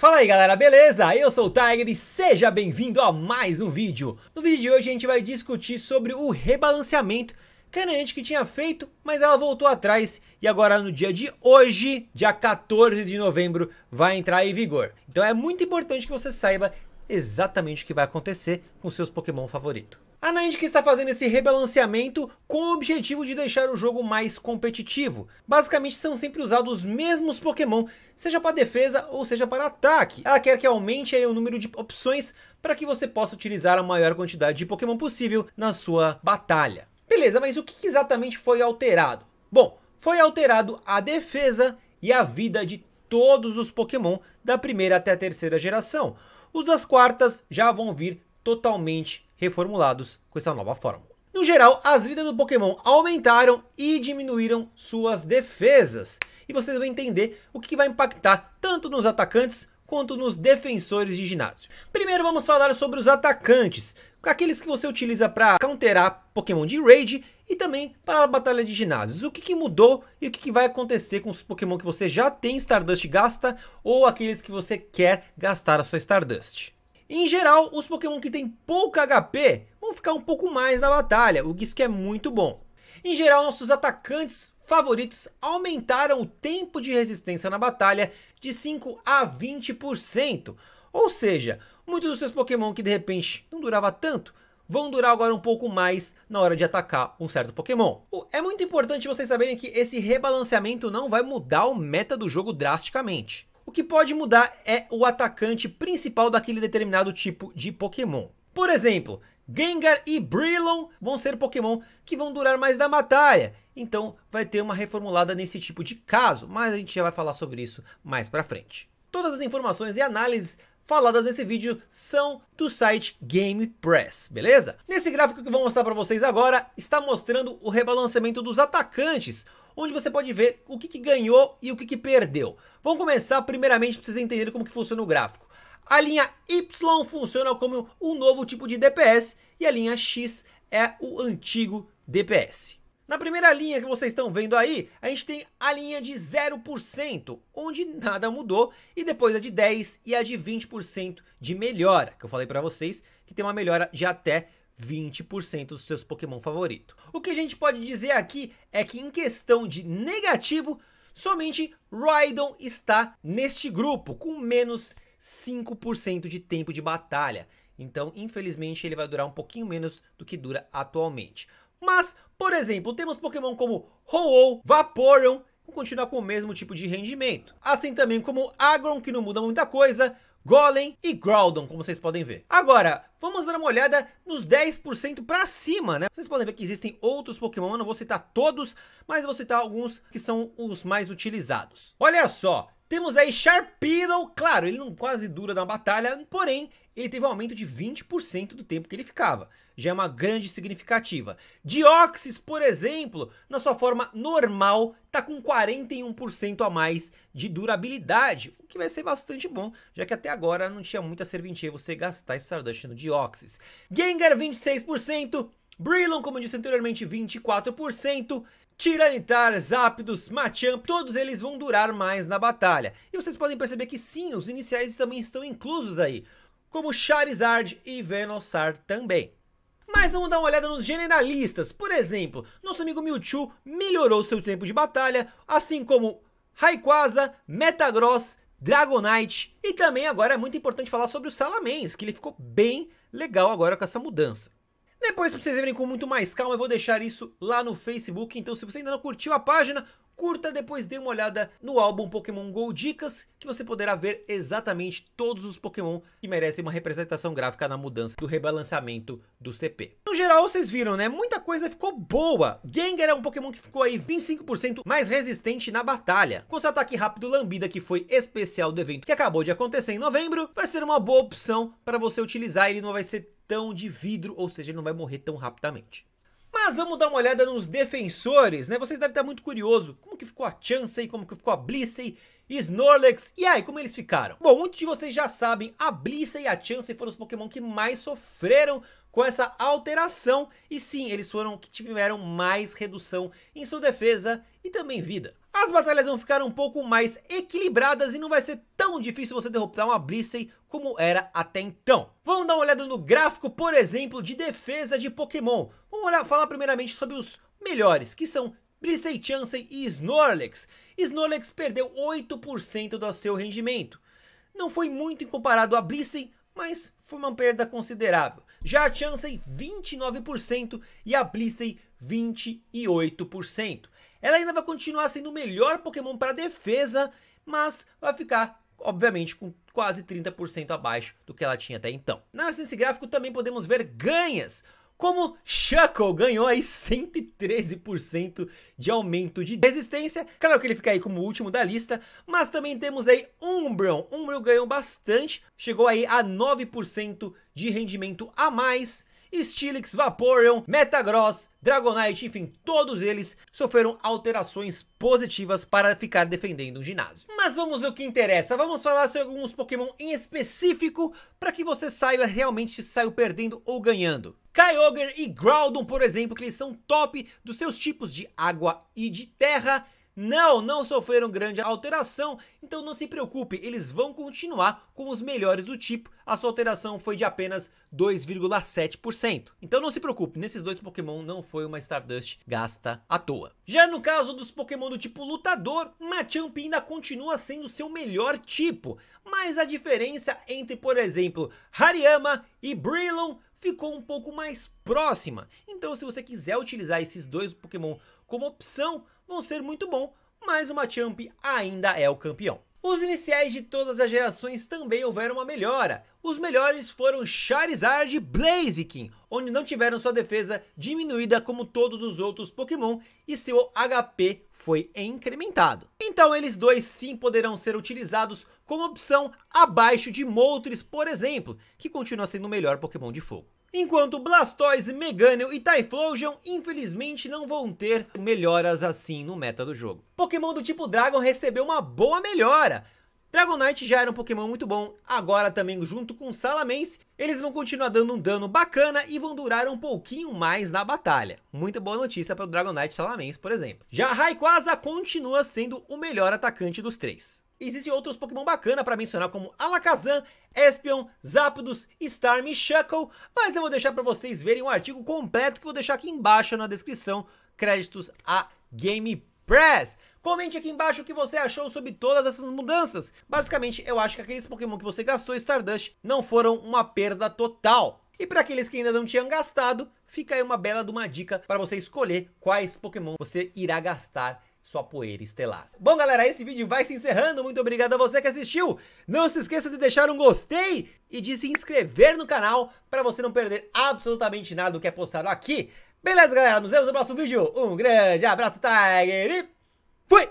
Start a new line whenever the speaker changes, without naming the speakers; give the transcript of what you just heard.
Fala aí galera, beleza? Eu sou o Tiger e seja bem-vindo a mais um vídeo. No vídeo de hoje a gente vai discutir sobre o rebalanceamento que a Niantic que tinha feito, mas ela voltou atrás e agora no dia de hoje, dia 14 de novembro, vai entrar em vigor. Então é muito importante que você saiba exatamente o que vai acontecer com seus Pokémon favoritos. A Niantic está fazendo esse rebalanceamento com o objetivo de deixar o jogo mais competitivo. Basicamente são sempre usados os mesmos Pokémon, seja para defesa ou seja para ataque. Ela quer que aumente o número de opções para que você possa utilizar a maior quantidade de Pokémon possível na sua batalha. Beleza, mas o que exatamente foi alterado? Bom, foi alterado a defesa e a vida de todos os Pokémon da primeira até a terceira geração. Os das quartas já vão vir totalmente reformulados com essa nova fórmula. No geral, as vidas do Pokémon aumentaram e diminuíram suas defesas. E vocês vão entender o que vai impactar tanto nos atacantes quanto nos defensores de ginásio. Primeiro vamos falar sobre os atacantes, aqueles que você utiliza para counterar Pokémon de Raid e também para a batalha de ginásios. O que, que mudou e o que, que vai acontecer com os Pokémon que você já tem Stardust gasta ou aqueles que você quer gastar a sua Stardust. Em geral, os Pokémon que têm pouca HP vão ficar um pouco mais na batalha, o que é muito bom. Em geral, nossos atacantes favoritos aumentaram o tempo de resistência na batalha de 5 a 20%. Ou seja, muitos dos seus Pokémon que de repente não durava tanto, vão durar agora um pouco mais na hora de atacar um certo Pokémon. É muito importante vocês saberem que esse rebalanceamento não vai mudar o meta do jogo drasticamente. O que pode mudar é o atacante principal daquele determinado tipo de Pokémon. Por exemplo, Gengar e Brillon vão ser Pokémon que vão durar mais da batalha. Então vai ter uma reformulada nesse tipo de caso, mas a gente já vai falar sobre isso mais pra frente. Todas as informações e análises faladas nesse vídeo são do site Game Press, beleza? Nesse gráfico que eu vou mostrar para vocês agora, está mostrando o rebalanceamento dos atacantes, onde você pode ver o que, que ganhou e o que, que perdeu. Vamos começar primeiramente para vocês entenderem como que funciona o gráfico. A linha Y funciona como um novo tipo de DPS e a linha X é o antigo DPS. Na primeira linha que vocês estão vendo aí, a gente tem a linha de 0%, onde nada mudou, e depois a de 10% e a de 20% de melhora, que eu falei para vocês, que tem uma melhora de até 20% dos seus Pokémon favoritos. O que a gente pode dizer aqui é que em questão de negativo, somente Rhydon está neste grupo, com menos 5% de tempo de batalha. Então, infelizmente, ele vai durar um pouquinho menos do que dura atualmente. Mas, por exemplo, temos Pokémon como Ho-Oh, Vaporeon, que continuar com o mesmo tipo de rendimento. Assim também como Agron, que não muda muita coisa, Golem e Groudon, como vocês podem ver. Agora, vamos dar uma olhada nos 10% para cima, né? Vocês podem ver que existem outros Pokémon, eu não vou citar todos, mas vou citar alguns que são os mais utilizados. Olha só, temos aí Sharpedo, claro, ele não quase dura na batalha, porém, ele teve um aumento de 20% do tempo que ele ficava. Já é uma grande significativa. Dióxis, por exemplo, na sua forma normal, está com 41% a mais de durabilidade, o que vai ser bastante bom, já que até agora não tinha muita serventia você gastar Stardust no Dióxis. Gengar 26%, Brillon, como eu disse anteriormente, 24%, Tiranitar, Zapdos, Machamp, todos eles vão durar mais na batalha. E vocês podem perceber que sim, os iniciais também estão inclusos aí como Charizard e Venusaur também. Mas vamos dar uma olhada nos generalistas. Por exemplo, nosso amigo Mewtwo melhorou seu tempo de batalha, assim como Rayquaza, Metagross, Dragonite e também agora é muito importante falar sobre o Salamence, que ele ficou bem legal agora com essa mudança. Depois, para vocês verem com muito mais calma, eu vou deixar isso lá no Facebook. Então, se você ainda não curtiu a página, curta, depois dê uma olhada no álbum Pokémon GO Dicas, que você poderá ver exatamente todos os Pokémon que merecem uma representação gráfica na mudança do rebalanceamento do CP. No geral, vocês viram, né? Muita coisa ficou boa. Gengar é um Pokémon que ficou aí 25% mais resistente na batalha. Com seu ataque rápido Lambida, que foi especial do evento que acabou de acontecer em novembro, vai ser uma boa opção para você utilizar. Ele não vai ser tão de vidro, ou seja, ele não vai morrer tão rapidamente. Mas vamos dar uma olhada nos defensores, né? Vocês devem estar muito curioso como que ficou a Chansey, como que ficou a Blissey, Snorlax, e aí, como eles ficaram? Bom, muitos de vocês já sabem, a Blissey e a Chansey foram os Pokémon que mais sofreram com essa alteração, e sim, eles foram que tiveram mais redução em sua defesa e também vida. As batalhas vão ficar um pouco mais equilibradas e não vai ser tão difícil você derrotar uma Blissey como era até então. Vamos dar uma olhada no gráfico, por exemplo, de defesa de Pokémon. Vamos olhar, falar primeiramente sobre os melhores, que são Blissey, Chansey e Snorlax. Snorlax perdeu 8% do seu rendimento. Não foi muito comparado a Blissey, mas foi uma perda considerável. Já a Chansey, 29% e a Blissey, 28%. Ela ainda vai continuar sendo o melhor Pokémon para defesa, mas vai ficar, obviamente, com quase 30% abaixo do que ela tinha até então. nesse gráfico também podemos ver ganhas, como Shuckle ganhou aí 113% de aumento de resistência. Claro que ele fica aí como último da lista, mas também temos aí Umbreon. Umbreon ganhou bastante, chegou aí a 9% de rendimento a mais Stilix, Vaporeon, Metagross, Dragonite, enfim, todos eles sofreram alterações positivas para ficar defendendo um ginásio. Mas vamos ao que interessa, vamos falar sobre alguns Pokémon em específico para que você saiba realmente se saiu perdendo ou ganhando. Kyogre e Groudon, por exemplo, que eles são top dos seus tipos de água e de terra, não, não sofreram grande alteração, então não se preocupe, eles vão continuar com os melhores do tipo, a sua alteração foi de apenas 2,7%. Então não se preocupe, nesses dois Pokémon não foi uma Stardust gasta à toa. Já no caso dos Pokémon do tipo lutador, Machamp ainda continua sendo seu melhor tipo, mas a diferença entre, por exemplo, Hariyama e Breloom ficou um pouco mais próxima. Então se você quiser utilizar esses dois Pokémon como opção vão ser muito bom, mas o Machamp ainda é o campeão. Os iniciais de todas as gerações também houveram uma melhora. Os melhores foram Charizard e Blaziken, onde não tiveram sua defesa diminuída como todos os outros Pokémon e seu HP foi incrementado. Então eles dois sim poderão ser utilizados como opção abaixo de Moltres, por exemplo, que continua sendo o melhor Pokémon de fogo. Enquanto Blastoise, Meganium e Typhlosion infelizmente não vão ter melhoras assim no meta do jogo. Pokémon do tipo Dragon recebeu uma boa melhora, Dragonite já era um Pokémon muito bom, agora também junto com Salamence, eles vão continuar dando um dano bacana e vão durar um pouquinho mais na batalha. Muito boa notícia para o Dragonite Salamence, por exemplo. Já Rayquaza continua sendo o melhor atacante dos três. Existem outros Pokémon bacana para mencionar como Alakazam, Espion, Zapdos, Starm e Shuckle, mas eu vou deixar para vocês verem um artigo completo que eu vou deixar aqui embaixo na descrição, créditos a Game Press. Comente aqui embaixo o que você achou sobre todas essas mudanças. Basicamente, eu acho que aqueles Pokémon que você gastou Stardust não foram uma perda total. E para aqueles que ainda não tinham gastado, fica aí uma bela de uma dica para você escolher quais Pokémon você irá gastar sua poeira estelar. Bom, galera, esse vídeo vai se encerrando. Muito obrigado a você que assistiu. Não se esqueça de deixar um gostei e de se inscrever no canal para você não perder absolutamente nada do que é postado aqui. Beleza, galera? Nos vemos no próximo vídeo. Um grande abraço, Tiger! Fui!